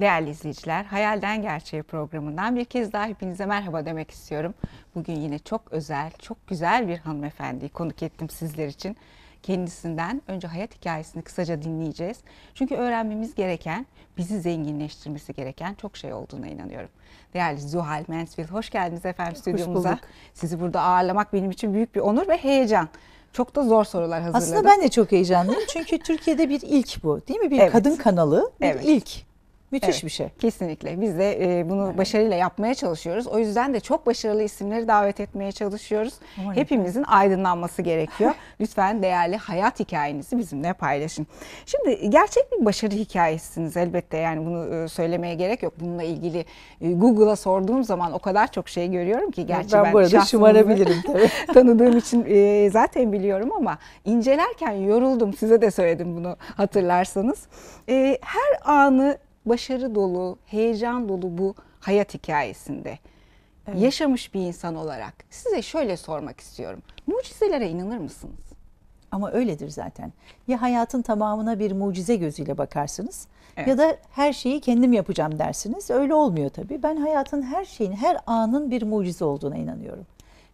Değerli izleyiciler, Hayalden Gerçeğe programından bir kez daha hepinize merhaba demek istiyorum. Bugün yine çok özel, çok güzel bir hanımefendiyi konuk ettim sizler için. Kendisinden önce hayat hikayesini kısaca dinleyeceğiz. Çünkü öğrenmemiz gereken, bizi zenginleştirmesi gereken çok şey olduğuna inanıyorum. Değerli Zuhal Mansfield, hoş geldiniz efendim stüdyomuza. Bulduk. Sizi burada ağırlamak benim için büyük bir onur ve heyecan. Çok da zor sorular hazırladım. Aslında ben de çok heyecanlıyım çünkü Türkiye'de bir ilk bu değil mi? Bir evet. kadın kanalı bir evet. ilk. Müthiş evet, bir şey. Kesinlikle. Biz de e, bunu evet. başarıyla yapmaya çalışıyoruz. O yüzden de çok başarılı isimleri davet etmeye çalışıyoruz. Umarım. Hepimizin aydınlanması gerekiyor. Lütfen değerli hayat hikayenizi bizimle paylaşın. Şimdi gerçek bir başarı hikayesiniz elbette. Yani bunu e, söylemeye gerek yok. Bununla ilgili e, Google'a sorduğum zaman o kadar çok şey görüyorum ki gerçi ben, ben bu şımarabilirim tanıdığım için e, zaten biliyorum ama incelerken yoruldum. Size de söyledim bunu hatırlarsanız. E, her anı başarı dolu, heyecan dolu bu hayat hikayesinde evet. yaşamış bir insan olarak size şöyle sormak istiyorum. Mucizelere inanır mısınız? Ama öyledir zaten. Ya hayatın tamamına bir mucize gözüyle bakarsınız evet. ya da her şeyi kendim yapacağım dersiniz. Öyle olmuyor tabii. Ben hayatın her şeyin, her anın bir mucize olduğuna inanıyorum.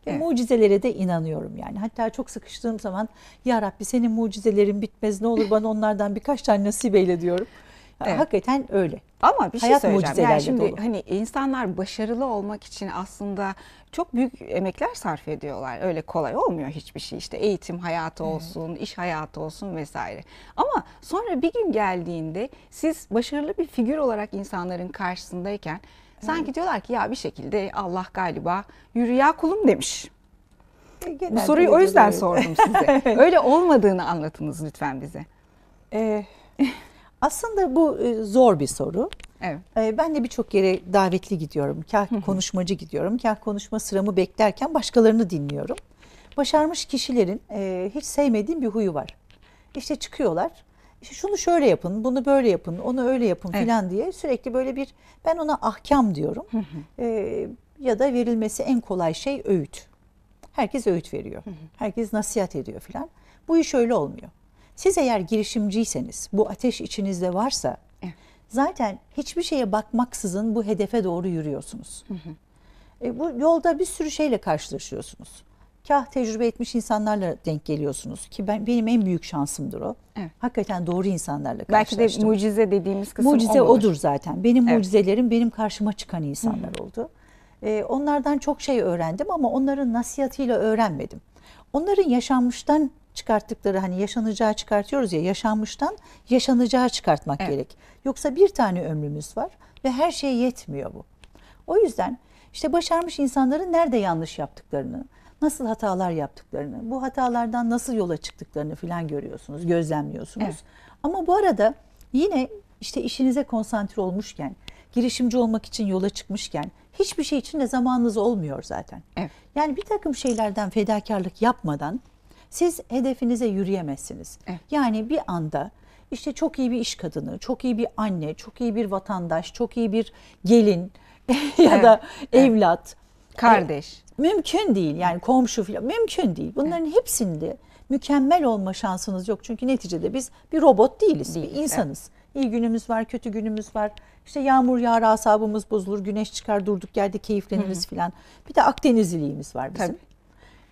Evet. Mucizelere de inanıyorum yani. Hatta çok sıkıştığım zaman ya Rabbi senin mucizelerin bitmez ne olur bana onlardan birkaç tane nasip eyle diyorum. Evet. Hakikaten öyle. Ama bir şey Hayat söyleyeceğim. Yani şimdi dolu. hani insanlar başarılı olmak için aslında çok büyük emekler sarf ediyorlar. Öyle kolay olmuyor hiçbir şey. İşte eğitim hayatı olsun, evet. iş hayatı olsun vesaire. Ama sonra bir gün geldiğinde siz başarılı bir figür olarak insanların karşısındayken evet. sanki diyorlar ki ya bir şekilde Allah galiba yürü ya kulum demiş. E, Genel Bu soruyu o yüzden sordum size. evet. Öyle olmadığını anlatınız lütfen bize. Ee, aslında bu e, zor bir soru. Evet. E, ben de birçok yere davetli gidiyorum. Kah konuşmacı gidiyorum. Kah konuşma sıramı beklerken başkalarını dinliyorum. Başarmış kişilerin e, hiç sevmediğim bir huyu var. İşte çıkıyorlar. İşte şunu şöyle yapın, bunu böyle yapın, onu öyle yapın evet. filan diye sürekli böyle bir ben ona ahkam diyorum. ya da verilmesi en kolay şey öğüt. Herkes öğüt veriyor. Herkes nasihat ediyor filan. Bu iş öyle olmuyor. Siz eğer girişimciyseniz, bu ateş içinizde varsa zaten hiçbir şeye bakmaksızın bu hedefe doğru yürüyorsunuz. Hı hı. E, bu yolda bir sürü şeyle karşılaşıyorsunuz. Kah tecrübe etmiş insanlarla denk geliyorsunuz ki ben benim en büyük şansımdır o. Evet. Hakikaten doğru insanlarla karşılaştım. Belki de mucize dediğimiz kısım Mucize olur. odur zaten. Benim evet. mucizelerim benim karşıma çıkan insanlar Hı. oldu. E, onlardan çok şey öğrendim ama onların nasihatıyla öğrenmedim. Onların yaşanmıştan çıkarttıkları hani yaşanacağı çıkartıyoruz ya yaşanmıştan yaşanacağı çıkartmak evet. gerek. Yoksa bir tane ömrümüz var ve her şey yetmiyor bu. O yüzden işte başarmış insanların nerede yanlış yaptıklarını, nasıl hatalar yaptıklarını, bu hatalardan nasıl yola çıktıklarını filan görüyorsunuz, gözlemliyorsunuz. Evet. Ama bu arada yine işte işinize konsantre olmuşken, girişimci olmak için yola çıkmışken hiçbir şey için de zamanınız olmuyor zaten. Evet. Yani bir takım şeylerden fedakarlık yapmadan siz hedefinize yürüyemezsiniz. Evet. Yani bir anda işte çok iyi bir iş kadını, çok iyi bir anne, çok iyi bir vatandaş, çok iyi bir gelin ya evet. da evet. evlat, e, kardeş. E, mümkün değil yani komşu falan mümkün değil. Bunların evet. hepsinde mükemmel olma şansınız yok. Çünkü neticede biz bir robot değiliz, değil, bir insanız. Evet. İyi günümüz var, kötü günümüz var. İşte yağmur yağar asabımız bozulur, güneş çıkar durduk yerde keyifleniriz filan. Bir de Akdenizliliğimiz var bizim. Tabii.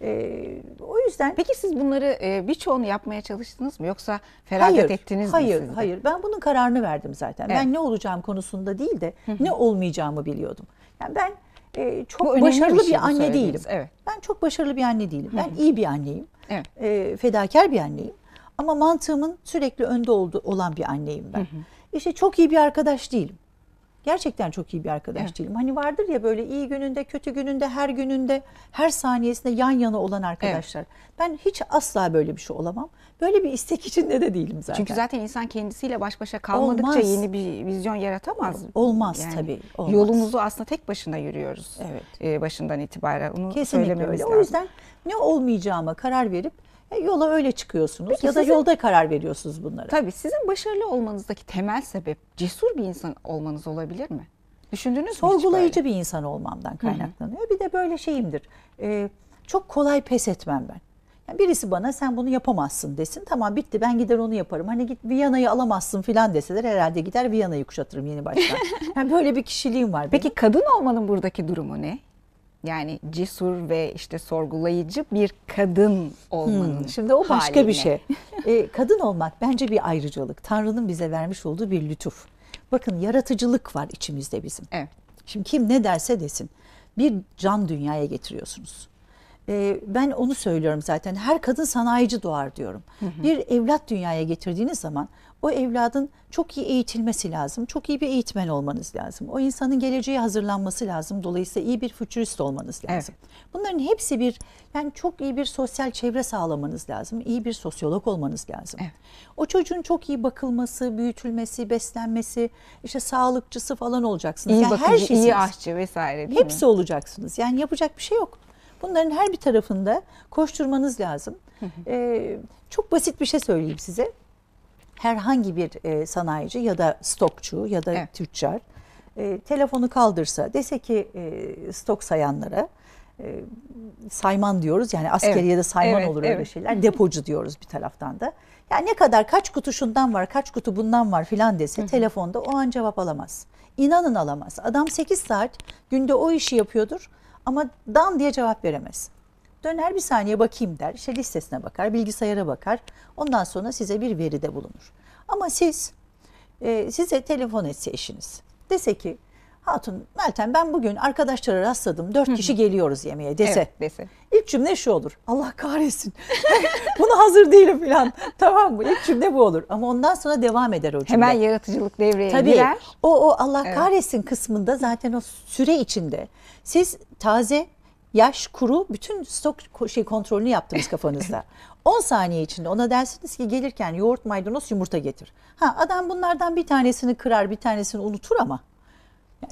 E, o yüzden... Peki siz bunları e, birçoğunu yapmaya çalıştınız mı? Yoksa feragat hayır, ettiniz hayır, mi? Hayır, hayır. Ben bunun kararını verdim zaten. Evet. Ben ne olacağım konusunda değil de ne olmayacağımı biliyordum. Yani ben e, çok Bu başarılı bir, bir şey anne değilim. Evet. Ben çok başarılı bir anne değilim. Ben iyi bir anneyim. Evet. E, fedakar bir anneyim. Ama mantığımın sürekli önde olduğu olan bir anneyim ben. İşte çok iyi bir arkadaş değilim gerçekten çok iyi bir arkadaş evet. değilim. Hani vardır ya böyle iyi gününde, kötü gününde, her gününde, her saniyesinde yan yana olan arkadaşlar. Evet. Ben hiç asla böyle bir şey olamam. Böyle bir istek içinde de değilim zaten. Çünkü zaten insan kendisiyle baş başa kalmadıkça olmaz. yeni bir vizyon yaratamaz. Olmaz yani tabii. Olmaz. Yolumuzu aslında tek başına yürüyoruz. Evet. Ee, başından itibaren onu Kesinlikle söylememiz öyle. lazım. O yüzden ne olmayacağıma karar verip e, yola öyle çıkıyorsunuz Peki ya da yolda karar veriyorsunuz bunlara. Tabii sizin başarılı olmanızdaki temel sebep cesur bir insan olmanız olabilir mi? Düşündünüz Sorgulayıcı bir insan olmamdan kaynaklanıyor. Hı-hı. Bir de böyle şeyimdir. E, çok kolay pes etmem ben. Yani birisi bana sen bunu yapamazsın desin. Tamam bitti ben gider onu yaparım. Hani git Viyana'yı alamazsın filan deseler herhalde gider Viyana'yı kuşatırım yeni baştan. yani böyle bir kişiliğim var. Benim. Peki kadın olmanın buradaki durumu ne? yani cesur ve işte sorgulayıcı bir kadın olmanın. Hmm, şimdi o başka haline. bir şey. E, kadın olmak bence bir ayrıcalık. Tanrı'nın bize vermiş olduğu bir lütuf. Bakın yaratıcılık var içimizde bizim. Evet. Şimdi kim ne derse desin bir can dünyaya getiriyorsunuz. Ee, ben onu söylüyorum zaten. Her kadın sanayici doğar diyorum. Hı hı. Bir evlat dünyaya getirdiğiniz zaman o evladın çok iyi eğitilmesi lazım. Çok iyi bir eğitmen olmanız lazım. O insanın geleceğe hazırlanması lazım. Dolayısıyla iyi bir futurist olmanız lazım. Evet. Bunların hepsi bir yani çok iyi bir sosyal çevre sağlamanız lazım. İyi bir sosyolog olmanız lazım. Evet. O çocuğun çok iyi bakılması, büyütülmesi, beslenmesi, işte sağlıkçısı falan olacaksınız. İyi yani bakıcı, her şeysiniz. iyi aşçı vesaire Hepsi mi? olacaksınız. Yani yapacak bir şey yok. Bunların her bir tarafında koşturmanız lazım. ee, çok basit bir şey söyleyeyim size. Herhangi bir e, sanayici ya da stokçu ya da evet. tüccar e, telefonu kaldırsa dese ki e, stok sayanlara e, sayman diyoruz. Yani askeri evet. da sayman evet, olur evet. öyle şeyler. Depocu diyoruz bir taraftan da. Yani ne kadar kaç kutu şundan var, kaç kutu bundan var filan dese telefonda o an cevap alamaz. İnanın alamaz. Adam 8 saat günde o işi yapıyordur. Ama dan diye cevap veremez. Döner bir saniye bakayım der. İşte listesine bakar, bilgisayara bakar. Ondan sonra size bir veride bulunur. Ama siz e, size telefon etse eşiniz. Dese ki Hatun, Meltem ben bugün arkadaşlara rastladım. Dört kişi geliyoruz yemeğe dese. Evet, dese. İlk cümle şu olur. Allah kahretsin. Buna hazır değilim falan. tamam mı? İlk cümle bu olur. Ama ondan sonra devam eder o cümle. Hemen yaratıcılık devreye Tabii, girer. O, o Allah evet. kahretsin kısmında zaten o süre içinde siz taze, yaş, kuru bütün stok şey kontrolünü yaptınız kafanızda. 10 saniye içinde ona dersiniz ki gelirken yoğurt, maydanoz, yumurta getir. Ha adam bunlardan bir tanesini kırar, bir tanesini unutur ama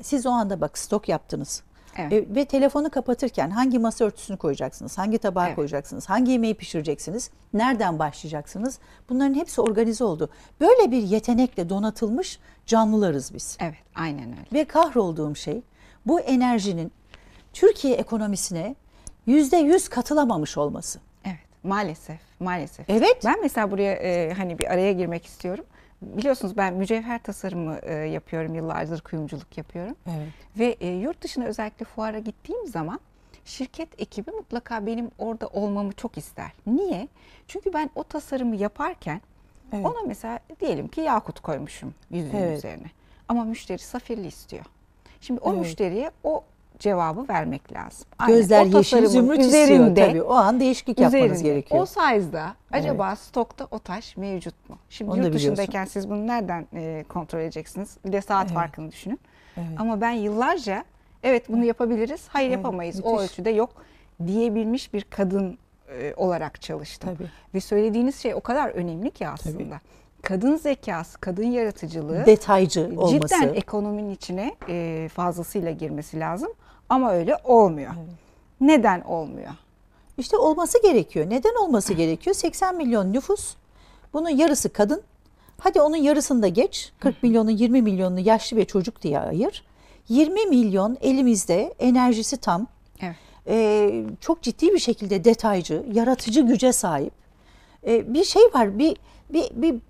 siz o anda bak stok yaptınız. Evet. E, ve telefonu kapatırken hangi masa örtüsünü koyacaksınız, hangi tabağı evet. koyacaksınız, hangi yemeği pişireceksiniz, nereden başlayacaksınız? Bunların hepsi organize oldu. Böyle bir yetenekle donatılmış canlılarız biz. Evet, aynen öyle. Ve kahrolduğum şey bu enerjinin Türkiye ekonomisine yüzde yüz katılamamış olması. Evet, maalesef, maalesef. Evet. Ben mesela buraya e, hani bir araya girmek istiyorum biliyorsunuz ben mücevher tasarımı e, yapıyorum yıllardır kuyumculuk yapıyorum. Evet. Ve e, yurt dışına özellikle fuara gittiğim zaman şirket ekibi mutlaka benim orada olmamı çok ister. Niye? Çünkü ben o tasarımı yaparken evet. ona mesela diyelim ki yakut koymuşum yüzüğün evet. üzerine. Ama müşteri safirli istiyor. Şimdi o evet. müşteriye o cevabı vermek lazım. Gözler o yeşil zümrüt üzerinde, tabii. O an değişiklik yapmanız gerekiyor. O size'da acaba evet. stokta o taş mevcut mu? Şimdi Onu yurt dışındayken siz bunu nereden e, kontrol edeceksiniz? Bir de saat evet. farkını düşünün. Evet. Ama ben yıllarca evet bunu yapabiliriz, hayır evet. yapamayız Müthiş. o ölçüde yok diyebilmiş bir kadın e, olarak çalıştım. Tabii. Ve söylediğiniz şey o kadar önemli ki aslında. Tabii kadın zekası, kadın yaratıcılığı detaycı olması. Cidden ekonominin içine e, fazlasıyla girmesi lazım. Ama öyle olmuyor. Neden olmuyor? İşte olması gerekiyor. Neden olması gerekiyor? 80 milyon nüfus. Bunun yarısı kadın. Hadi onun yarısını da geç. 40 milyonun 20 milyonunu yaşlı ve çocuk diye ayır. 20 milyon elimizde enerjisi tam. Evet. Ee, çok ciddi bir şekilde detaycı, yaratıcı güce sahip. Ee, bir şey var, bir bir bir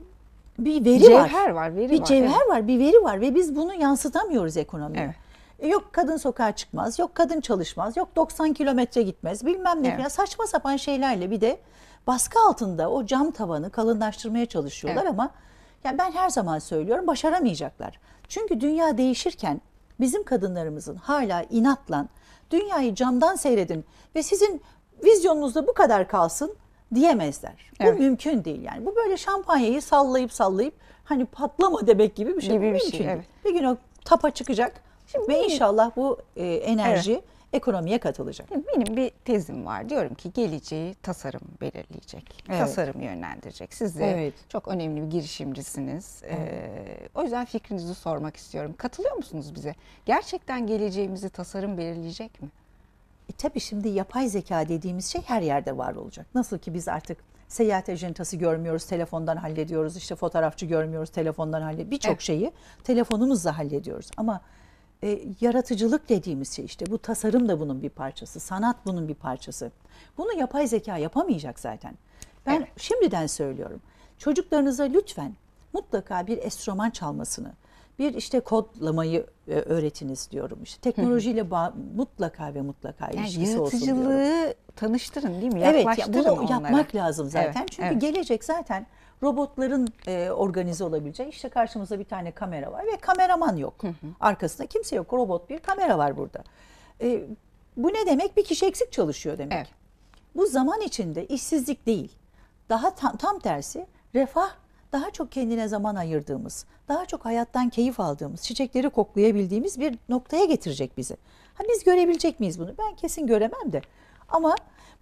bir veri cevher var. var veri bir var, cevher evet. var, bir veri var ve biz bunu yansıtamıyoruz ekonomiye. Evet. E, yok kadın sokağa çıkmaz, yok kadın çalışmaz, yok 90 kilometre gitmez bilmem ne. Evet. Ya saçma sapan şeylerle bir de baskı altında o cam tavanı kalınlaştırmaya çalışıyorlar evet. ama yani ben her zaman söylüyorum başaramayacaklar. Çünkü dünya değişirken bizim kadınlarımızın hala inatla dünyayı camdan seyredin ve sizin vizyonunuzda bu kadar kalsın diyemezler. Evet. Bu mümkün değil yani. Bu böyle şampanyayı sallayıp sallayıp hani patlama demek gibi bir şey. Gibi bir mümkün şey, evet. Bir gün o tapa çıkacak. Şimdi Ve benim, inşallah bu e, enerji evet. ekonomiye katılacak. Benim bir tezim var. Diyorum ki geleceği tasarım belirleyecek. Evet. Tasarım yönlendirecek. Siz de evet. çok önemli bir girişimcisiniz. Ee, evet. Ee, o yüzden fikrinizi sormak istiyorum. Katılıyor musunuz bize? Gerçekten geleceğimizi tasarım belirleyecek mi? E, tabii şimdi yapay zeka dediğimiz şey her yerde var olacak. Nasıl ki biz artık seyahat ajantası görmüyoruz, telefondan hallediyoruz. İşte fotoğrafçı görmüyoruz, telefondan hallediyoruz. Birçok evet. şeyi telefonumuzla hallediyoruz. Ama e, yaratıcılık dediğimiz şey işte bu tasarım da bunun bir parçası, sanat bunun bir parçası. Bunu yapay zeka yapamayacak zaten. Ben evet. şimdiden söylüyorum. Çocuklarınıza lütfen mutlaka bir estroman çalmasını, bir işte kodlamayı e, öğretiniz diyorum. İşte teknolojiyle ba- mutlaka ve mutlaka yani ilişkisi olsun diyorum. Yaratıcılığı tanıştırın değil mi? Evet, ya bunu onlara. yapmak lazım zaten. Evet, Çünkü evet. gelecek zaten robotların e, organize olabileceği işte karşımızda bir tane kamera var ve kameraman yok. Hı hı. Arkasında kimse yok. Robot bir kamera var burada. E, bu ne demek? Bir kişi eksik çalışıyor demek. Evet. Bu zaman içinde işsizlik değil. Daha tam, tam tersi refah daha çok kendine zaman ayırdığımız, daha çok hayattan keyif aldığımız, çiçekleri koklayabildiğimiz bir noktaya getirecek bizi. Ha biz görebilecek miyiz bunu? Ben kesin göremem de. Ama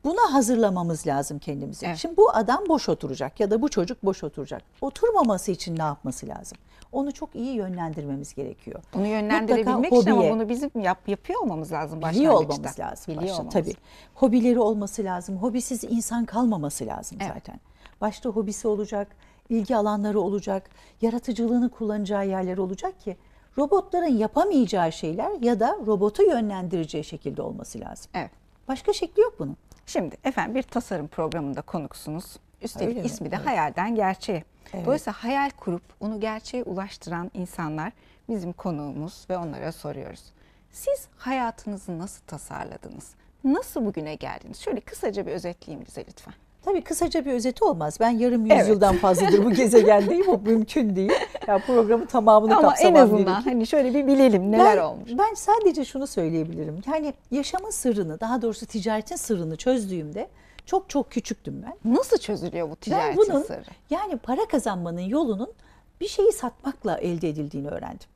Buna hazırlamamız lazım kendimizi. Evet. Şimdi bu adam boş oturacak ya da bu çocuk boş oturacak. Oturmaması için ne yapması lazım? Onu çok iyi yönlendirmemiz gerekiyor. Onu yönlendirebilmek için ama bunu bizim yap, yapıyor olmamız lazım başlangıçta. Biliyor olmamız lazım. Biliyor olmamız. Tabii. Hobileri olması lazım. Hobisiz insan kalmaması lazım evet. zaten. Başta hobisi olacak, ilgi alanları olacak, yaratıcılığını kullanacağı yerler olacak ki robotların yapamayacağı şeyler ya da robotu yönlendireceği şekilde olması lazım. Evet. Başka şekli yok bunun. Şimdi efendim bir tasarım programında konuksunuz. Üstelik Öyle mi? ismi de hayalden gerçeğe. Evet. Dolayısıyla hayal kurup onu gerçeğe ulaştıran insanlar bizim konuğumuz ve onlara soruyoruz. Siz hayatınızı nasıl tasarladınız? Nasıl bugüne geldiniz? Şöyle kısaca bir özetleyeyim bize lütfen. Tabii kısaca bir özeti olmaz. Ben yarım yüzyıldan evet. fazladır bu gezegendeyim. O mümkün değil. Yani programı tamamını Ama kapsamam en azından hani şöyle bir bilelim neler ben, olmuş. Ben sadece şunu söyleyebilirim. Yani yaşamın sırrını, daha doğrusu ticaretin sırrını çözdüğümde çok çok küçüktüm ben. Nasıl çözülüyor bu ticaretin ben bunun, sırrı? Yani para kazanmanın yolunun bir şeyi satmakla elde edildiğini öğrendim.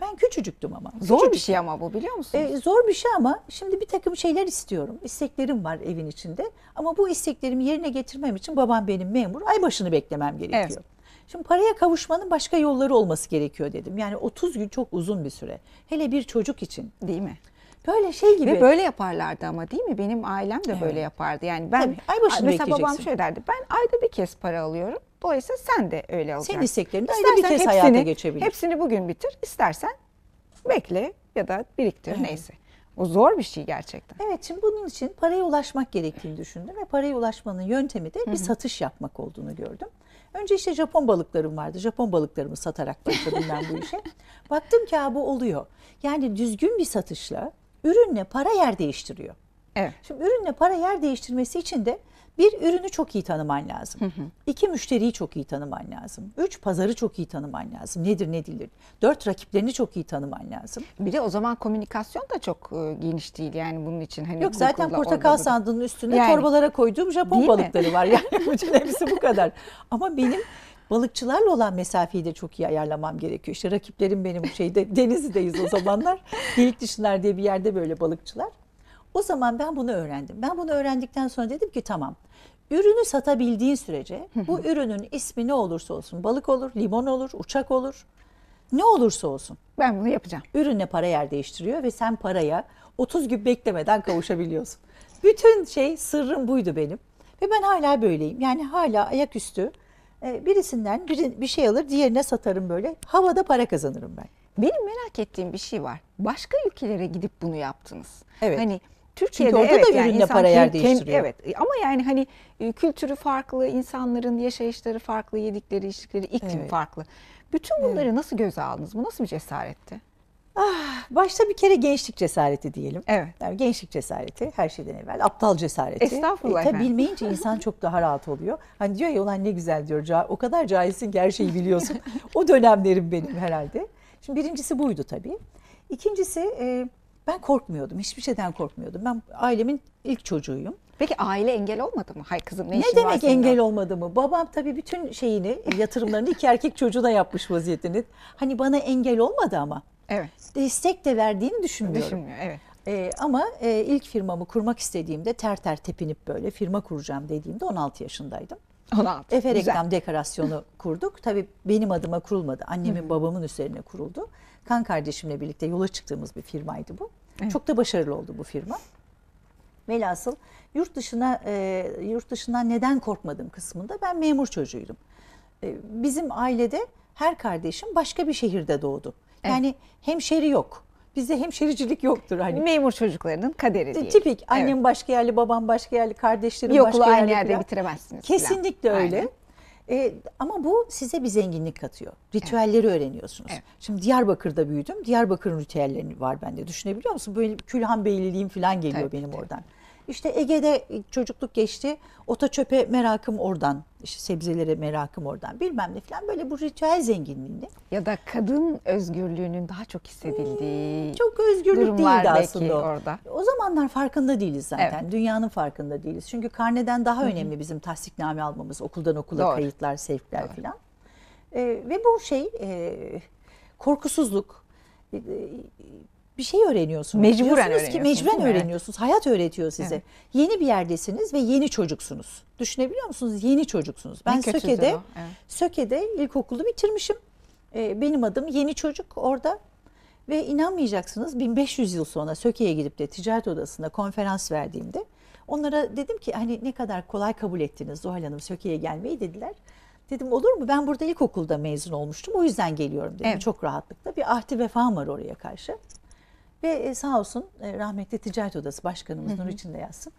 Ben küçücüktüm ama. Zor bir şey ama bu biliyor musun? E, zor bir şey ama şimdi bir takım şeyler istiyorum. İsteklerim var evin içinde. Ama bu isteklerimi yerine getirmem için babam benim memur. Ay başını beklemem gerekiyor. Evet. Şimdi paraya kavuşmanın başka yolları olması gerekiyor dedim. Yani 30 gün çok uzun bir süre. Hele bir çocuk için. Değil mi? Böyle şey gibi. Ve böyle yaparlardı ama değil mi? Benim ailem de evet. böyle yapardı. Yani ben Tabii, ay başını mesela babam şöyle şey derdi. Ben ayda bir kez para alıyorum. Dolayısıyla sen de öyle olacaksın. Senin isteklerini ayda bir kez hepsini, hayata geçebilir. Hepsini bugün bitir. İstersen bekle ya da biriktir evet. neyse. O zor bir şey gerçekten. Evet şimdi bunun için paraya ulaşmak gerektiğini düşündüm ve paraya ulaşmanın yöntemi de bir satış yapmak olduğunu gördüm. Önce işte Japon balıklarım vardı. Japon balıklarımı satarak başladım ben bu işe. Baktım ki bu oluyor. Yani düzgün bir satışla ürünle para yer değiştiriyor. Evet. Şimdi ürünle para yer değiştirmesi için de bir, ürünü çok iyi tanıman lazım. Hı hı. İki, müşteriyi çok iyi tanıman lazım. Üç, pazarı çok iyi tanıman lazım. Nedir ne değildir. Dört, rakiplerini çok iyi tanıman lazım. Bir de o zaman komünikasyon da çok e, geniş değil yani bunun için. Hani Yok zaten portakal sandığının üstünde yani, torbalara koyduğum Japon değil balıkları mi? var. Yani bütün hepsi bu kadar. Ama benim balıkçılarla olan mesafeyi de çok iyi ayarlamam gerekiyor. İşte rakiplerim benim şeyde Denizli'deyiz o zamanlar. Delik dişler diye bir yerde böyle balıkçılar. O zaman ben bunu öğrendim. Ben bunu öğrendikten sonra dedim ki tamam. Ürünü satabildiğin sürece bu ürünün ismi ne olursa olsun balık olur, limon olur, uçak olur. Ne olursa olsun. Ben bunu yapacağım. Ürünle para yer değiştiriyor ve sen paraya 30 gün beklemeden kavuşabiliyorsun. Bütün şey sırrım buydu benim. Ve ben hala böyleyim. Yani hala ayaküstü e, birisinden bir, bir şey alır diğerine satarım böyle. Havada para kazanırım ben. Benim merak ettiğim bir şey var. Başka ülkelere gidip bunu yaptınız. Evet. Hani Türkiye'de Çünkü orada evet, da yani para yer değiştiriyor. Evet ama yani hani e, kültürü farklı, insanların yaşayışları farklı, yedikleri, içtikleri iklim evet. farklı. Bütün bunları evet. nasıl göze aldınız? Bu nasıl bir cesaretti? Ah, başta bir kere gençlik cesareti diyelim. Evet. Yani gençlik cesareti her şeyden evvel aptal cesareti. Estağfurullah. E, bilmeyince insan çok daha rahat oluyor. Hani diyor ya ulan ne güzel diyor. O kadar cahilsin ki her şeyi biliyorsun. o dönemlerim benim herhalde. Şimdi birincisi buydu tabii. İkincisi e, ben korkmuyordum. Hiçbir şeyden korkmuyordum. Ben ailemin ilk çocuğuyum. Peki aile engel olmadı mı? Hay kızım ne, ne işin demek var engel senden? olmadı mı? Babam tabii bütün şeyini, yatırımlarını iki erkek çocuğuna yapmış vaziyetini. Hani bana engel olmadı ama. Evet. Destek de verdiğini düşünmüyorum. Düşünmüyor, evet. Ee, ama e, ilk firmamı kurmak istediğimde ter ter tepinip böyle firma kuracağım dediğimde 16 yaşındaydım. 16. Efe Reklam Dekorasyonu kurduk. Tabii benim adıma kurulmadı. Annemin babamın üzerine kuruldu. Kan kardeşimle birlikte yola çıktığımız bir firmaydı bu. Evet. Çok da başarılı oldu bu firma. Velhasıl yurt dışına e, yurt dışından neden korkmadım kısmında ben memur çocuğuydum. E, bizim ailede her kardeşim başka bir şehirde doğdu. Evet. Yani hemşeri yok. Bizde hemşericilik yoktur hani. Memur çocuklarının kaderi e, değil. Tipik annem evet. başka yerli, babam başka yerli, kardeşlerim Yoklu başka yerli. Yoklu aynı yerde falan. bitiremezsiniz. Kesinlikle falan. öyle. Aynen. E, ama bu size bir zenginlik katıyor. Ritüelleri evet. öğreniyorsunuz. Evet. Şimdi Diyarbakır'da büyüdüm. Diyarbakır'ın ritüelleri var bende. Düşünebiliyor musun? Böyle Külhan Beyliliğim falan geliyor tabii, benim tabii. oradan. İşte Ege'de çocukluk geçti. Ota çöpe merakım oradan. İşte sebzelere merakım oradan. Bilmem ne falan. Böyle bu ritüel zenginliğinde. Ya da kadın özgürlüğünün daha çok hissedildiği hmm, Çok özgürlük durumlar değildi aslında o. orada. O zamanlar farkında değiliz zaten. Evet. Dünyanın farkında değiliz. Çünkü karneden daha önemli bizim tasdikname almamız. Okuldan okula Doğru. kayıtlar, sevkler Doğru. falan. Ee, ve bu şey e, korkusuzluk, e, bir şey öğreniyorsunuz. Mecburen Diyorsunuz öğreniyorsunuz. Ki, mecburen öğreniyorsunuz. Hayat öğretiyor size. Evet. Yeni bir yerdesiniz ve yeni çocuksunuz. Düşünebiliyor musunuz? Yeni çocuksunuz. Ben Söke'de evet. Söke'de ilkokulu bitirmişim. Ee, benim adım yeni çocuk orada. Ve inanmayacaksınız 1500 yıl sonra Söke'ye gidip de ticaret odasında konferans verdiğimde onlara dedim ki hani ne kadar kolay kabul ettiniz Zuhal Hanım Söke'ye gelmeyi dediler. Dedim olur mu ben burada ilkokulda mezun olmuştum o yüzden geliyorum dedim evet. çok rahatlıkla. Bir ahdi vefam var oraya karşı. Ve e, sağ olsun e, rahmetli Ticaret Odası Başkanımız Nur de yazsın.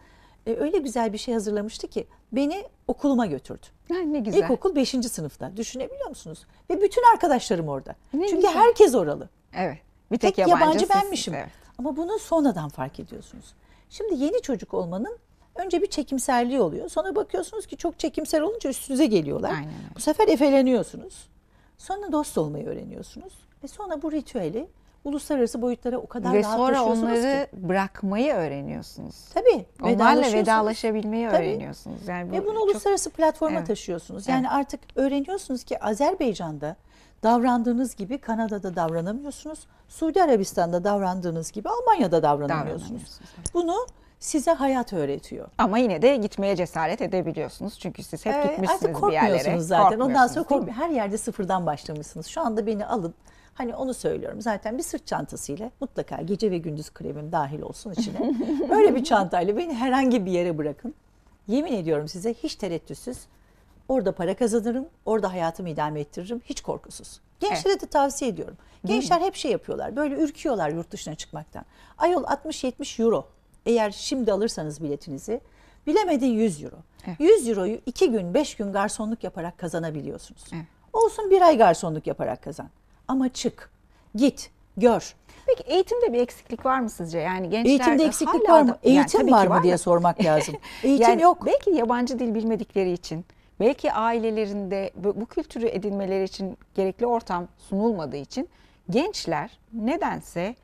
E, öyle güzel bir şey hazırlamıştı ki beni okuluma götürdü. Yani ne güzel. İlkokul 5. sınıfta düşünebiliyor musunuz? Ve bütün arkadaşlarım orada. Ne Çünkü güzel. herkes oralı. Evet. Bir tek, tek yabancı, yabancı benmişim. Evet. Ama bunu sonradan fark ediyorsunuz. Şimdi yeni çocuk olmanın önce bir çekimserliği oluyor. Sonra bakıyorsunuz ki çok çekimser olunca üstünüze geliyorlar. Aynen. Bu sefer efeleniyorsunuz. Sonra dost olmayı öğreniyorsunuz. Ve sonra bu ritüeli uluslararası boyutlara o kadar Ve sonra onları bırakmayı öğreniyorsunuz. Tabii. Onlarla vedalaşabilmeyi Tabii. öğreniyorsunuz. Yani bu Ve bunu çok... uluslararası platforma evet. taşıyorsunuz. Yani evet. artık öğreniyorsunuz ki Azerbaycan'da davrandığınız gibi Kanada'da davranamıyorsunuz. Suudi Arabistan'da davrandığınız gibi Almanya'da davranamıyorsunuz. davranamıyorsunuz. Bunu size hayat öğretiyor. Ama yine de gitmeye cesaret edebiliyorsunuz. Çünkü siz hep ee, gitmişsiniz artık bir yerlere. Artık korkmuyorsunuz zaten. Ondan sonra korkmuyor. Her yerde sıfırdan başlamışsınız. Şu anda beni alın Hani onu söylüyorum. Zaten bir sırt çantasıyla mutlaka gece ve gündüz kremim dahil olsun içine. Böyle bir çantayla beni herhangi bir yere bırakın. Yemin ediyorum size hiç tereddütsüz Orada para kazanırım, orada hayatımı idame ettiririm hiç korkusuz. Gençlere evet. de tavsiye ediyorum. Gençler hep şey yapıyorlar, böyle ürküyorlar yurt dışına çıkmaktan. Ayol 60-70 euro eğer şimdi alırsanız biletinizi bilemedin 100 euro. Evet. 100 euroyu 2 gün 5 gün garsonluk yaparak kazanabiliyorsunuz. Evet. Olsun bir ay garsonluk yaparak kazan ama çık, git, gör. Peki eğitimde bir eksiklik var mı sizce? Yani gençler Eğitimde eksiklik hala var mı? Da, Eğitim yani, var, var mı diye sormak lazım. Eğitim yani yok. Belki yabancı dil bilmedikleri için, belki ailelerinde bu kültürü edinmeleri için gerekli ortam sunulmadığı için gençler nedense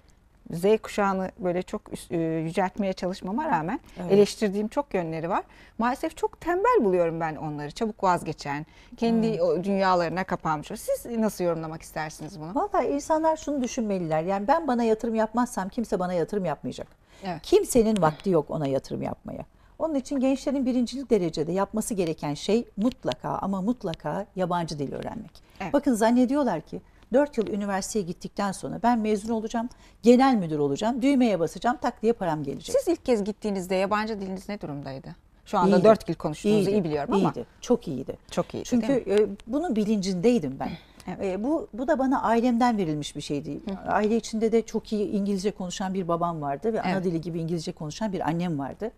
Z kuşağını böyle çok e, yüceltmeye çalışmama rağmen evet. eleştirdiğim çok yönleri var. Maalesef çok tembel buluyorum ben onları. Çabuk vazgeçen, kendi hmm. dünyalarına kapanmış. Siz nasıl yorumlamak istersiniz bunu? Valla insanlar şunu düşünmeliler. Yani ben bana yatırım yapmazsam kimse bana yatırım yapmayacak. Evet. Kimsenin vakti yok ona yatırım yapmaya. Onun için gençlerin birincilik derecede yapması gereken şey mutlaka ama mutlaka yabancı dil öğrenmek. Evet. Bakın zannediyorlar ki 4 yıl üniversiteye gittikten sonra ben mezun olacağım, genel müdür olacağım, düğmeye basacağım, tak diye param gelecek. Siz ilk kez gittiğinizde yabancı diliniz ne durumdaydı? Şu anda iyiydi. 4 dil konuştuğunuzu iyiydi. iyi biliyorum ama. İyiydi. Çok iyiydi. Çok iyiydi. Çünkü e, bunun bilincindeydim ben. Evet. E, bu bu da bana ailemden verilmiş bir şeydi. Aile içinde de çok iyi İngilizce konuşan bir babam vardı ve evet. ana dili gibi İngilizce konuşan bir annem vardı.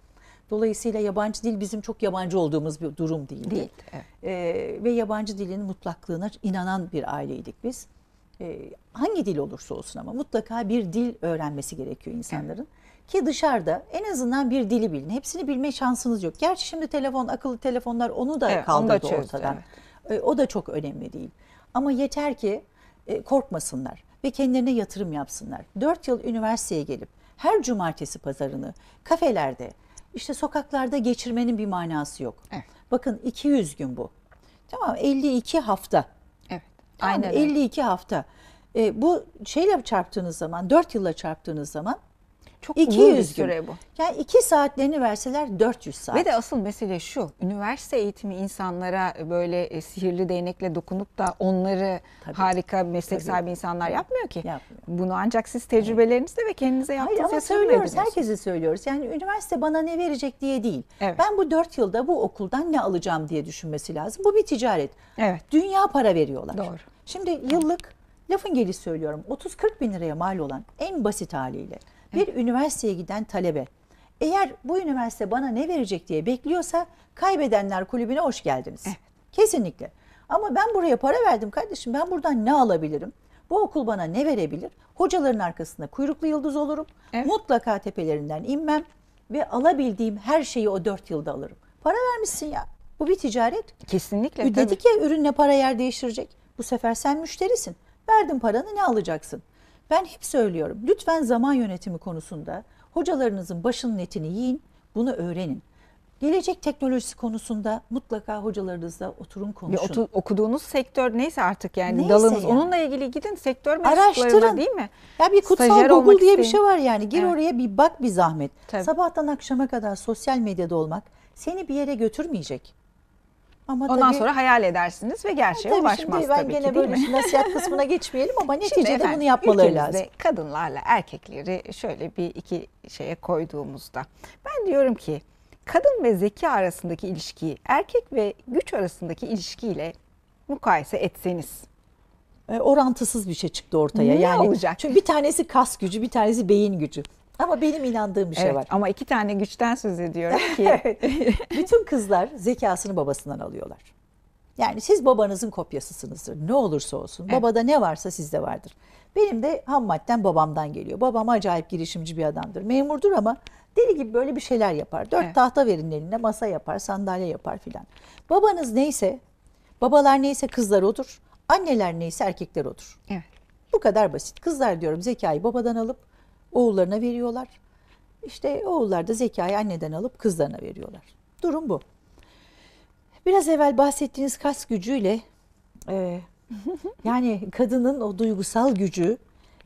Dolayısıyla yabancı dil bizim çok yabancı olduğumuz bir durum değildi. Değil, evet. ee, ve yabancı dilin mutlaklığına inanan bir aileydik biz. Ee, hangi dil olursa olsun ama mutlaka bir dil öğrenmesi gerekiyor insanların. Ki dışarıda en azından bir dili bilin. Hepsini bilme şansınız yok. Gerçi şimdi telefon, akıllı telefonlar onu da evet, kaldırdı onu da ortadan. Evet. Ee, o da çok önemli değil. Ama yeter ki e, korkmasınlar ve kendilerine yatırım yapsınlar. Dört yıl üniversiteye gelip her cumartesi pazarını kafelerde, işte sokaklarda geçirmenin bir manası yok. Evet. Bakın 200 gün bu. Tamam 52 hafta Tamam, Aynen. 52 hafta. E, bu şeyle çarptığınız zaman 4 yılla çarptığınız zaman çok 200 süre bu. Yani 2 saatlerini verseler 400 saat. Ve de asıl mesele şu. Üniversite eğitimi insanlara böyle e, sihirli değnekle dokunup da onları Tabii. harika meslek Tabii. sahibi insanlar yapmıyor ki. Yapmıyor. Bunu ancak siz tecrübelerinizle evet. ve kendinize yaptığınız Hayır, söylüyoruz. Herkese söylüyoruz. Yani üniversite bana ne verecek diye değil. Evet. Ben bu 4 yılda bu okuldan ne alacağım diye düşünmesi lazım. Bu bir ticaret. Evet. Dünya para veriyorlar. Doğru. Şimdi yıllık lafın geli söylüyorum 30-40 bin liraya mal olan en basit haliyle bir evet. üniversiteye giden talebe eğer bu üniversite bana ne verecek diye bekliyorsa kaybedenler kulübüne hoş geldiniz. Evet. Kesinlikle. Ama ben buraya para verdim kardeşim ben buradan ne alabilirim? Bu okul bana ne verebilir? Hocaların arkasında kuyruklu yıldız olurum. Evet. Mutlaka tepelerinden inmem ve alabildiğim her şeyi o dört yılda alırım. Para vermişsin ya. Bu bir ticaret. Kesinlikle. Dedik tabii. ya ürünle para yer değiştirecek. Bu sefer sen müşterisin. Verdin paranı ne alacaksın? Ben hep söylüyorum lütfen zaman yönetimi konusunda hocalarınızın başının etini yiyin bunu öğrenin. Gelecek teknolojisi konusunda mutlaka hocalarınızla oturun konuşun. Bir otu, okuduğunuz sektör neyse artık yani neyse dalınız yani. onunla ilgili gidin sektör mensuplarına değil mi? Ya bir kutsal Stajyer Google diye isteyin. bir şey var yani gir evet. oraya bir bak bir zahmet. Tabii. Sabahtan akşama kadar sosyal medyada olmak seni bir yere götürmeyecek. Ama Ondan tabii, sonra hayal edersiniz ve gerçeğe tabii ulaşmaz şimdi ben tabii gene böyle mi? nasihat kısmına geçmeyelim ama neticede şimdi efendim, bunu yapmaları lazım. kadınlarla erkekleri şöyle bir iki şeye koyduğumuzda ben diyorum ki kadın ve zeki arasındaki ilişkiyi erkek ve güç arasındaki ilişkiyle mukayese etseniz e, orantısız bir şey çıktı ortaya. Ne yani olacak? Çünkü bir tanesi kas gücü, bir tanesi beyin gücü. Ama benim inandığım bir şey evet, var. Ama iki tane güçten söz ediyorum ki. Bütün kızlar zekasını babasından alıyorlar. Yani siz babanızın kopyasısınızdır. Ne olursa olsun. Evet. Babada ne varsa sizde vardır. Benim de ham madden babamdan geliyor. Babam acayip girişimci bir adamdır. Memurdur ama deli gibi böyle bir şeyler yapar. Dört evet. tahta verin eline masa yapar, sandalye yapar filan. Babanız neyse, babalar neyse kızlar odur. Anneler neyse erkekler odur. Evet. Bu kadar basit. Kızlar diyorum zekayı babadan alıp oğullarına veriyorlar. İşte oğullar da zekayı anneden alıp kızlarına veriyorlar. Durum bu. Biraz evvel bahsettiğiniz kas gücüyle e, yani kadının o duygusal gücü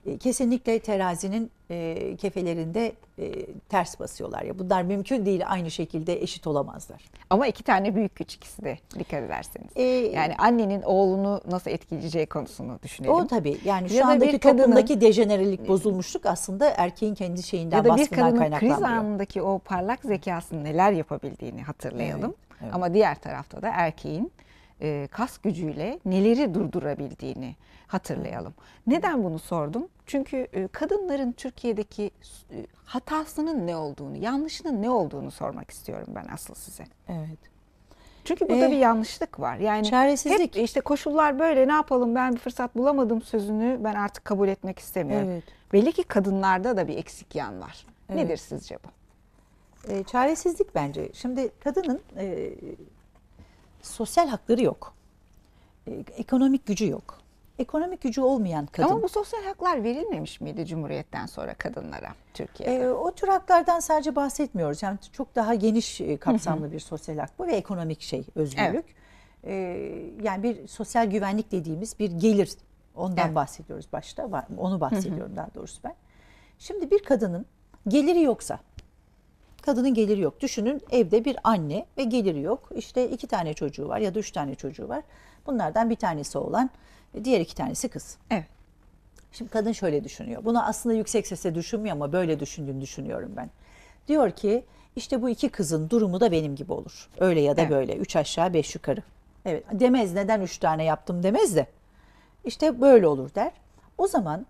e, kesinlikle terazinin e, kefelerinde e, ters basıyorlar. ya Bunlar mümkün değil aynı şekilde eşit olamazlar. Ama iki tane büyük güç ikisi de dikkat ederseniz. Ee, yani annenin oğlunu nasıl etkileyeceği konusunu düşünelim. O tabii yani şu ya andaki kadının, toplumdaki dejenerilik bozulmuşluk aslında erkeğin kendi şeyinden ya da bir kadının kriz anındaki o parlak zekasının neler yapabildiğini hatırlayalım. Evet, evet. Ama diğer tarafta da erkeğin e, kas gücüyle neleri durdurabildiğini hatırlayalım. Neden bunu sordum? Çünkü e, kadınların Türkiye'deki e, hatasının ne olduğunu, yanlışının ne olduğunu sormak istiyorum ben asıl size. Evet. Çünkü burada ee, bir yanlışlık var. Yani çaresizlik. hep işte koşullar böyle ne yapalım ben bir fırsat bulamadım sözünü ben artık kabul etmek istemiyorum. Evet. Belli ki kadınlarda da bir eksik yan var. Evet. Nedir sizce bu? E, çaresizlik bence. Şimdi kadının e, sosyal hakları yok. E, ekonomik gücü yok. Ekonomik gücü olmayan kadın. Ama bu sosyal haklar verilmemiş miydi Cumhuriyet'ten sonra kadınlara Türkiye'de? E, o tür haklardan sadece bahsetmiyoruz. Yani çok daha geniş e, kapsamlı bir sosyal hak bu ve ekonomik şey özgürlük. Evet. E, yani bir sosyal güvenlik dediğimiz bir gelir ondan evet. bahsediyoruz başta. Onu bahsediyorum daha doğrusu ben. Şimdi bir kadının geliri yoksa Kadının geliri yok. Düşünün evde bir anne ve geliri yok. İşte iki tane çocuğu var ya da üç tane çocuğu var. Bunlardan bir tanesi oğlan, diğer iki tanesi kız. Evet. Şimdi kadın şöyle düşünüyor. Bunu aslında yüksek sesle düşünmüyor ama böyle düşündüğünü düşünüyorum ben. Diyor ki işte bu iki kızın durumu da benim gibi olur. Öyle ya da evet. böyle. Üç aşağı beş yukarı. Evet demez neden üç tane yaptım demez de. İşte böyle olur der. O zaman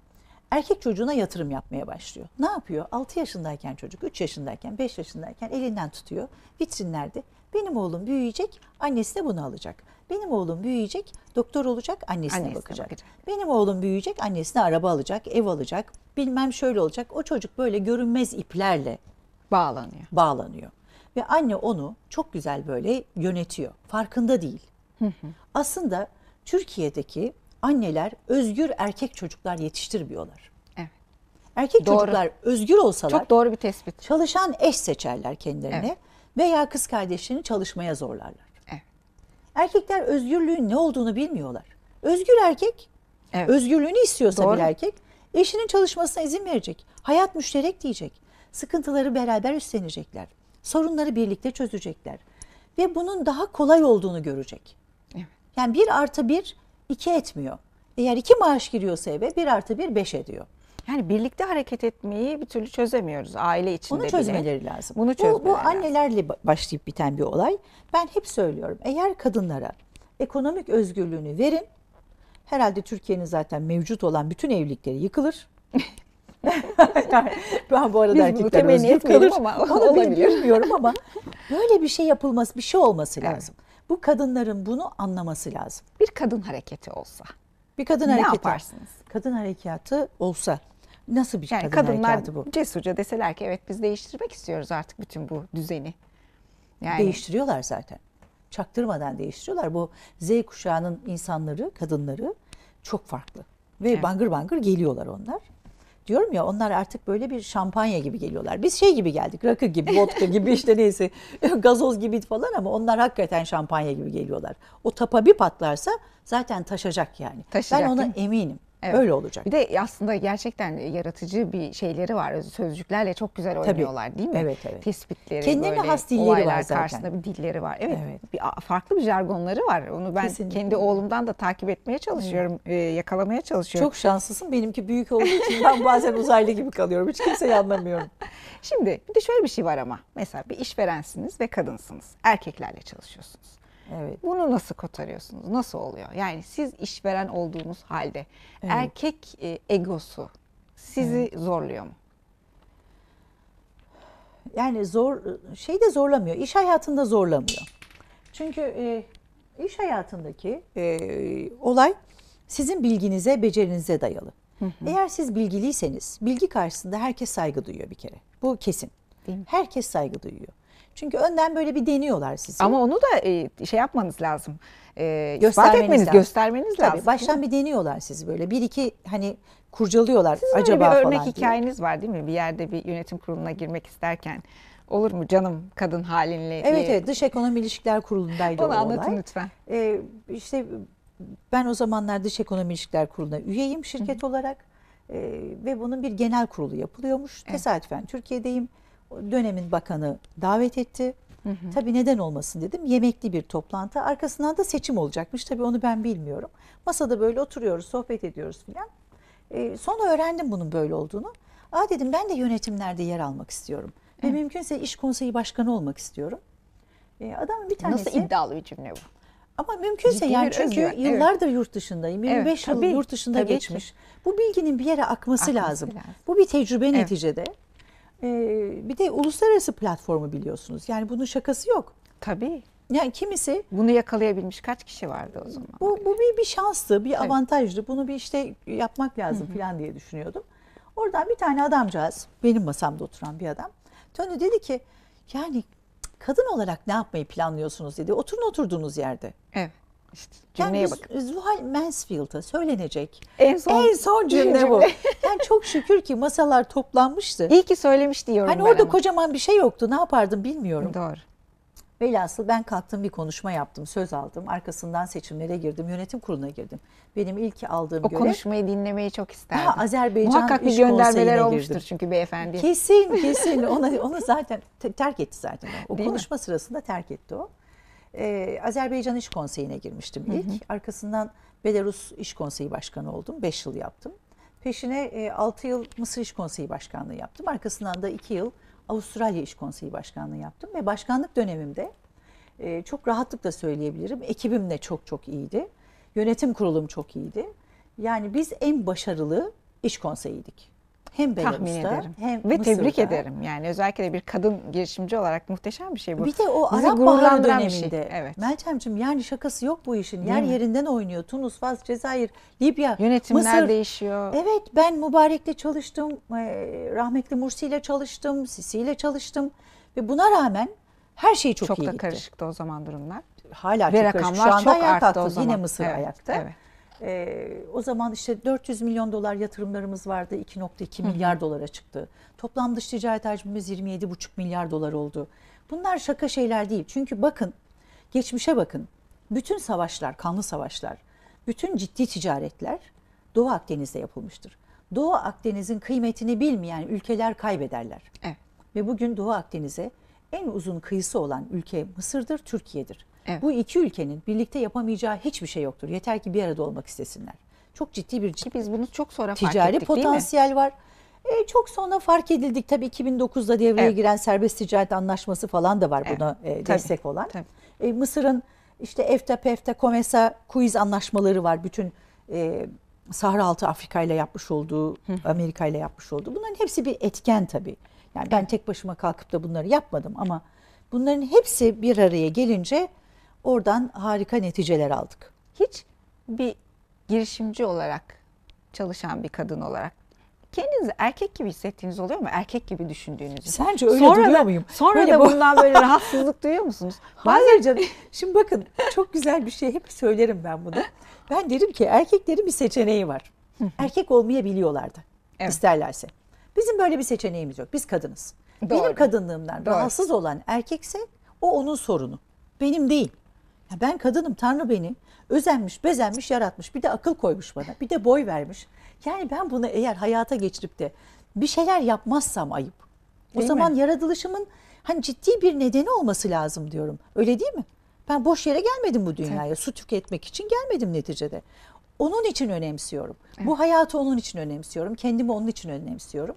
erkek çocuğuna yatırım yapmaya başlıyor. Ne yapıyor? 6 yaşındayken çocuk, 3 yaşındayken, 5 yaşındayken elinden tutuyor. Vitrinlerde benim oğlum büyüyecek, annesi de bunu alacak. Benim oğlum büyüyecek, doktor olacak, annesine, annesine bakacak. bakacak. Benim oğlum büyüyecek, annesine araba alacak, ev alacak. Bilmem şöyle olacak. O çocuk böyle görünmez iplerle bağlanıyor. Bağlanıyor. Ve anne onu çok güzel böyle yönetiyor. Farkında değil. Aslında Türkiye'deki anneler özgür erkek çocuklar yetiştirmiyorlar. Evet. Erkek doğru. çocuklar özgür olsalar çok doğru bir tespit. Çalışan eş seçerler kendilerine evet. veya kız kardeşlerini çalışmaya zorlarlar. Evet. Erkekler özgürlüğün ne olduğunu bilmiyorlar. Özgür erkek evet. özgürlüğünü istiyorsa doğru. bir erkek eşinin çalışmasına izin verecek. Hayat müşterek diyecek. Sıkıntıları beraber üstlenecekler. Sorunları birlikte çözecekler ve bunun daha kolay olduğunu görecek. Evet. Yani bir artı bir 2 etmiyor. Eğer 2 maaş giriyorsa eve 1 artı 1 5 ediyor. Yani birlikte hareket etmeyi bir türlü çözemiyoruz aile içinde Bunu çözmeleri bile. lazım. Bunu çözmeleri bu, bu annelerle lazım. başlayıp biten bir olay. Ben hep söylüyorum eğer kadınlara ekonomik özgürlüğünü verin herhalde Türkiye'nin zaten mevcut olan bütün evlilikleri yıkılır. ben bu arada Biz erkekler özgür kalır. Ama, Onu olabilir. bilmiyorum ama böyle bir şey yapılması, bir şey olması evet. lazım. Bu kadınların bunu anlaması lazım. Bir kadın hareketi olsa. Bir kadın hareketi. Ne yaparsınız? Kadın harekatı olsa nasıl bir yani kadın kadınlar harekatı bu? Cesurca deseler ki evet biz değiştirmek istiyoruz artık bütün bu düzeni. Yani... Değiştiriyorlar zaten. Çaktırmadan değiştiriyorlar. Bu Z kuşağının insanları, kadınları çok farklı. Ve evet. bangır bangır geliyorlar onlar diyorum ya onlar artık böyle bir şampanya gibi geliyorlar. Biz şey gibi geldik rakı gibi, vodka gibi işte neyse gazoz gibi falan ama onlar hakikaten şampanya gibi geliyorlar. O tapa bir patlarsa zaten taşacak yani. Taşacak, ben ona eminim. Evet. Öyle olacak. Bir de aslında gerçekten yaratıcı bir şeyleri var. Sözcüklerle çok güzel oynuyorlar Tabii. değil mi? Evet evet. Tespitleri kendine böyle has dilleri var zaten. karşısında bir dilleri var. Evet. evet. Bir, farklı bir jargonları var. Onu ben Kesinlikle. kendi oğlumdan da takip etmeye çalışıyorum. Evet. E, yakalamaya çalışıyorum. Çok şanslısın. Benimki büyük olduğu için ben bazen uzaylı gibi kalıyorum. Hiç kimseyi anlamıyorum. Şimdi bir de şöyle bir şey var ama. Mesela bir işverensiniz ve kadınsınız. Erkeklerle çalışıyorsunuz. Evet. Bunu nasıl kotarıyorsunuz? Nasıl oluyor? Yani siz işveren olduğunuz halde evet. erkek e, egosu sizi evet. zorluyor mu? Yani zor şey de zorlamıyor. İş hayatında zorlamıyor. Çünkü e, iş hayatındaki e, olay sizin bilginize, becerinize dayalı. Hı hı. Eğer siz bilgiliyseniz, bilgi karşısında herkes saygı duyuyor bir kere. Bu kesin. Herkes saygı duyuyor. Çünkü önden böyle bir deniyorlar sizi. Ama onu da e, şey yapmanız lazım. E, göstermeniz etmeniz, lazım. göstermeniz Tabii, lazım. Baştan bir deniyorlar sizi böyle. Bir iki hani kurcalıyorlar Sizin acaba bir örnek falan hikayeniz diye. var değil mi? Bir yerde bir yönetim kuruluna girmek isterken olur mu canım kadın halinle? Evet diye. evet Dış Ekonomi İlişkiler Kurulu'ndaydı Onu o anlatın olay. lütfen. Ee, işte ben o zamanlar Dış Ekonomi İlişkiler Kurulu'na üyeyim şirket Hı-hı. olarak. Ee, ve bunun bir genel kurulu yapılıyormuş. Evet. Tesadüfen Türkiye'deyim dönemin bakanı davet etti. Hı hı. Tabii neden olmasın dedim. Yemekli bir toplantı. Arkasından da seçim olacakmış. Tabii onu ben bilmiyorum. Masada böyle oturuyoruz, sohbet ediyoruz filan. E, sonra öğrendim bunun böyle olduğunu. Aa dedim ben de yönetimlerde yer almak istiyorum. Hı. Ve mümkünse iş konseyi başkanı olmak istiyorum. E, adamın bir tanesi... Nasıl iddialı bir cümle bu? Ama mümkünse Ciddi yani çünkü özgür. yıllardır evet. yurt dışındayım. 25 evet, yıl yurt dışında tabii geçmiş. Ki. Bu bilginin bir yere akması, akması lazım. lazım. Bu bir tecrübe evet. neticede. Ee, bir de uluslararası platformu biliyorsunuz. Yani bunun şakası yok. Tabii. Yani kimisi bunu yakalayabilmiş kaç kişi vardı o zaman? Bu, bu bir, bir şanstı, bir Tabii. avantajdı. Bunu bir işte yapmak lazım hı falan diye düşünüyordum. Oradan bir tane adamcağız, benim masamda oturan bir adam. Tönü dedi ki yani kadın olarak ne yapmayı planlıyorsunuz dedi. Oturun oturduğunuz yerde. Evet. İşte cümleye yani bakın. Zuhal Mansfield'a söylenecek en son, en son cümle, cümle bu. yani çok şükür ki masalar toplanmıştı. İyi ki söylemiş diyorum hani ben orada ama. kocaman bir şey yoktu ne yapardım bilmiyorum. Doğru. Velhasıl ben kalktım bir konuşma yaptım, söz aldım. Arkasından seçimlere girdim, yönetim kuruluna girdim. Benim ilk aldığım o görev... O konuşmayı dinlemeyi çok isterdim. Ha, Azerbaycan Muhakkak bir göndermeler olmuştur çünkü beyefendi. Kesin, kesin. onu onu zaten terk etti zaten. O, o konuşma mi? sırasında terk etti o e, Azerbaycan İş Konseyi'ne girmiştim ilk. Hı hı. Arkasından Belarus İş Konseyi Başkanı oldum. 5 yıl yaptım. Peşine e, yıl Mısır İş Konseyi Başkanlığı yaptım. Arkasından da 2 yıl Avustralya İş Konseyi Başkanlığı yaptım. Ve başkanlık dönemimde e, çok rahatlıkla söyleyebilirim. Ekibim de çok çok iyiydi. Yönetim kurulum çok iyiydi. Yani biz en başarılı iş konseyiydik hem Belarus'ta tahmin ederim. hem ve Mısır'da. tebrik ederim. Yani özellikle de bir kadın girişimci olarak muhteşem bir şey bu. Bir de o Bizi Arap Baharı şey. döneminde. Şey. Evet. Meltemciğim yani şakası yok bu işin. Yer yerinden oynuyor. Tunus, Fas, Cezayir, Libya, Yönetimler Mısır. değişiyor. Evet ben Mübarek'le çalıştım. E, rahmetli Mursi ile çalıştım. Sisi ile çalıştım. Ve buna rağmen her şey çok, çok iyi gitti. Çok da karışıktı o zaman durumlar. Hala Ve çok karışık. Şu anda çok ayağa kalktı. Yine Mısır evet, ayakta. Evet. E, o zaman işte 400 milyon dolar yatırımlarımız vardı 2.2 milyar dolara çıktı. Toplam dış ticaret hacmimiz 27,5 milyar dolar oldu. Bunlar şaka şeyler değil. Çünkü bakın geçmişe bakın. Bütün savaşlar, kanlı savaşlar, bütün ciddi ticaretler Doğu Akdeniz'de yapılmıştır. Doğu Akdeniz'in kıymetini bilmeyen ülkeler kaybederler. Evet. Ve bugün Doğu Akdeniz'e en uzun kıyısı olan ülke Mısır'dır, Türkiye'dir. Evet. Bu iki ülkenin birlikte yapamayacağı hiçbir şey yoktur. Yeter ki bir arada olmak istesinler. Çok ciddi bir ciddi biz bunu çok sonra ticari fark ettik, potansiyel var. E, çok sonra fark edildik tabii 2009'da devreye evet. giren serbest ticaret anlaşması falan da var evet. buna e, tabii, destek olan. Tabii. E, Mısır'ın işte EFTA, PEFTA, COMESA, KUIZ anlaşmaları var. Bütün e, Sahra Altı Afrika ile yapmış olduğu, Amerika ile yapmış olduğu. Bunların hepsi bir etken tabii. Yani ben tek başıma kalkıp da bunları yapmadım ama bunların hepsi bir araya gelince Oradan harika neticeler aldık. Hiç bir girişimci olarak çalışan bir kadın olarak kendinizi erkek gibi hissettiğiniz oluyor mu? Erkek gibi düşündüğünüzü. Sence öyle sonra duruyor da, muyum? Sonra böyle da bu... bundan böyle rahatsızlık duyuyor musunuz? Hayır canım. Şimdi bakın çok güzel bir şey hep söylerim ben bunu. Ben derim ki erkeklerin bir seçeneği var. Erkek olmayabiliyorlardı evet. isterlerse. Bizim böyle bir seçeneğimiz yok. Biz kadınız. Doğru. Benim kadınlığımdan Doğru. rahatsız olan erkekse o onun sorunu. Benim değil. Ben kadınım Tanrı beni özenmiş, bezenmiş, yaratmış. Bir de akıl koymuş bana. Bir de boy vermiş. Yani ben bunu eğer hayata geçirip de bir şeyler yapmazsam ayıp. O değil zaman mi? yaratılışımın hani ciddi bir nedeni olması lazım diyorum. Öyle değil mi? Ben boş yere gelmedim bu dünyaya. Tabii. Su tüketmek için gelmedim neticede. Onun için önemsiyorum. Evet. Bu hayatı onun için önemsiyorum. Kendimi onun için önemsiyorum.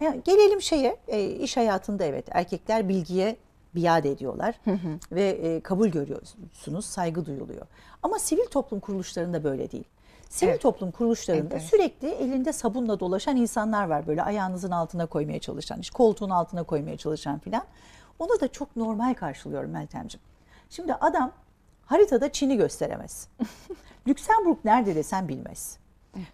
Yani gelelim şeye, e, iş hayatında evet erkekler bilgiye biade ediyorlar hı hı. ve e, kabul görüyorsunuz, saygı duyuluyor. Ama sivil toplum kuruluşlarında böyle değil. Sivil evet. toplum kuruluşlarında evet. sürekli elinde sabunla dolaşan insanlar var böyle ayağınızın altına koymaya çalışan, işte koltuğun altına koymaya çalışan filan. Onu da çok normal karşılıyorum Meltemciğim. Şimdi adam haritada Çin'i gösteremez. Lüksemburg nerede desen bilmez.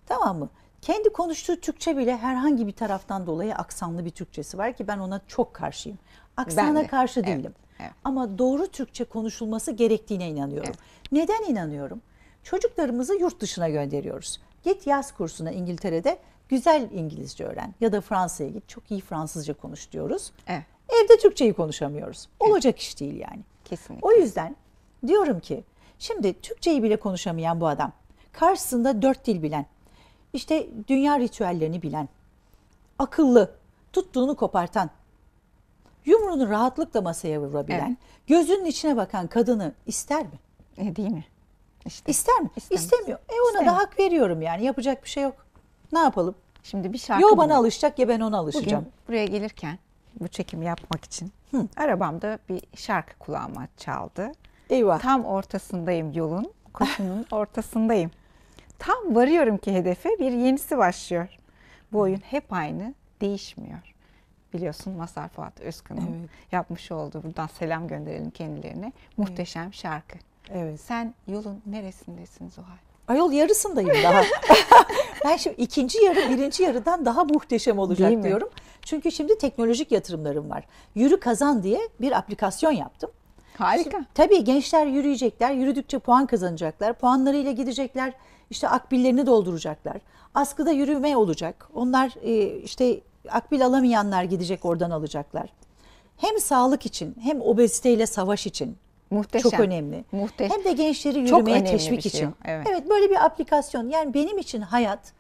Tamam mı? Kendi konuştuğu Türkçe bile herhangi bir taraftan dolayı aksanlı bir Türkçesi var ki ben ona çok karşıyım. Aksana de. karşı değilim. Evet, evet. Ama doğru Türkçe konuşulması gerektiğine inanıyorum. Evet. Neden inanıyorum? Çocuklarımızı yurt dışına gönderiyoruz. Git yaz kursuna İngiltere'de güzel İngilizce öğren ya da Fransa'ya git çok iyi Fransızca konuş diyoruz. Evet. Evde Türkçeyi konuşamıyoruz. Olacak evet. iş değil yani. Kesinlikle. O yüzden diyorum ki şimdi Türkçeyi bile konuşamayan bu adam karşısında dört dil bilen, işte dünya ritüellerini bilen, akıllı, tuttuğunu kopartan, yumruğunu rahatlıkla masaya vurabilen, evet. gözünün içine bakan kadını ister mi? E, değil mi? İşte. İster mi? İstemez. İstemiyor. E ona İstemez. da hak veriyorum yani. Yapacak bir şey yok. Ne yapalım? Şimdi bir şarkı... Yo bana mi? alışacak ya ben ona alışacağım. Bugün buraya gelirken bu çekimi yapmak için Hı. arabamda bir şarkı kulağıma çaldı. Eyvah. Tam ortasındayım yolun, koşunun ortasındayım. Tam varıyorum ki hedefe bir yenisi başlıyor. Bu oyun hep aynı, değişmiyor biliyorsun Masar Fuat Özkan'ın evet. yapmış olduğu buradan selam gönderelim kendilerine muhteşem evet. şarkı. Evet. Sen yolun neresindesin Zuhal? Ayol yarısındayım daha. ben şimdi ikinci yarı birinci yarıdan daha muhteşem olacak Değil diyorum. Mi? Çünkü şimdi teknolojik yatırımlarım var. Yürü kazan diye bir aplikasyon yaptım. Harika. Şimdi, tabii gençler yürüyecekler, yürüdükçe puan kazanacaklar. Puanlarıyla gidecekler, işte akbillerini dolduracaklar. Askıda yürüme olacak. Onlar e, işte akbil alamayanlar gidecek oradan alacaklar. Hem sağlık için hem obeziteyle savaş için Muhteşem. Çok önemli. Muhteşem. Hem de gençleri yürümeye teşvik şey. için. Evet. evet böyle bir aplikasyon. Yani benim için hayat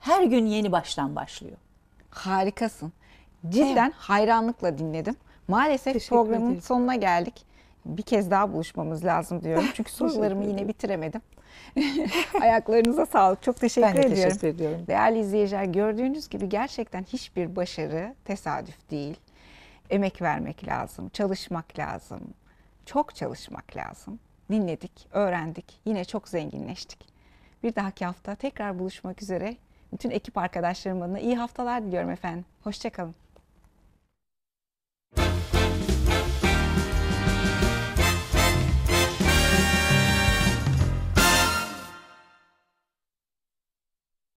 her gün yeni baştan başlıyor. Harikasın. Cidden evet. hayranlıkla dinledim. Maalesef Teşekkür programın ederim. sonuna geldik. Bir kez daha buluşmamız lazım diyorum. Çünkü sorularımı yine bitiremedim. Ayaklarınıza sağlık. Çok teşekkür ben de ediyorum. teşekkür ediyorum. Değerli izleyiciler gördüğünüz gibi gerçekten hiçbir başarı tesadüf değil. Emek vermek lazım, çalışmak lazım, çok çalışmak lazım. Dinledik, öğrendik, yine çok zenginleştik. Bir dahaki hafta tekrar buluşmak üzere. Bütün ekip arkadaşlarım adına iyi haftalar diliyorum efendim. Hoşçakalın.